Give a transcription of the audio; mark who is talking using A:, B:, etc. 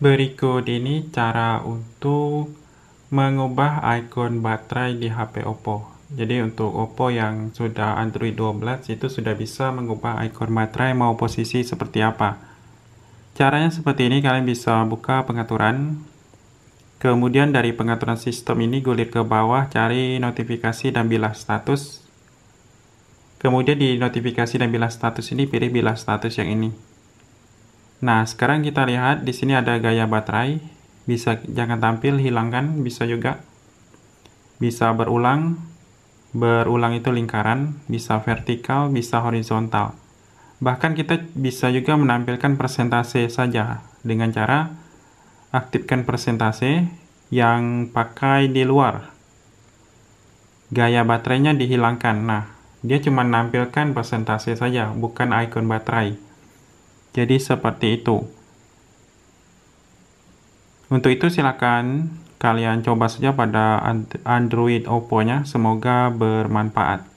A: Berikut ini cara untuk mengubah ikon baterai di HP Oppo. Jadi untuk Oppo yang sudah Android 12 itu sudah bisa mengubah ikon baterai mau posisi seperti apa. Caranya seperti ini kalian bisa buka pengaturan. Kemudian dari pengaturan sistem ini gulir ke bawah cari notifikasi dan bilah status. Kemudian di notifikasi dan bilah status ini pilih bilah status yang ini. Nah, sekarang kita lihat di sini ada gaya baterai. Bisa jangan tampil, hilangkan, bisa juga. Bisa berulang. Berulang itu lingkaran, bisa vertikal, bisa horizontal. Bahkan kita bisa juga menampilkan persentase saja dengan cara aktifkan persentase yang pakai di luar. Gaya baterainya dihilangkan. Nah, dia cuma menampilkan persentase saja, bukan ikon baterai. Jadi seperti itu. Untuk itu silakan kalian coba saja pada Android Oppo-nya. Semoga bermanfaat.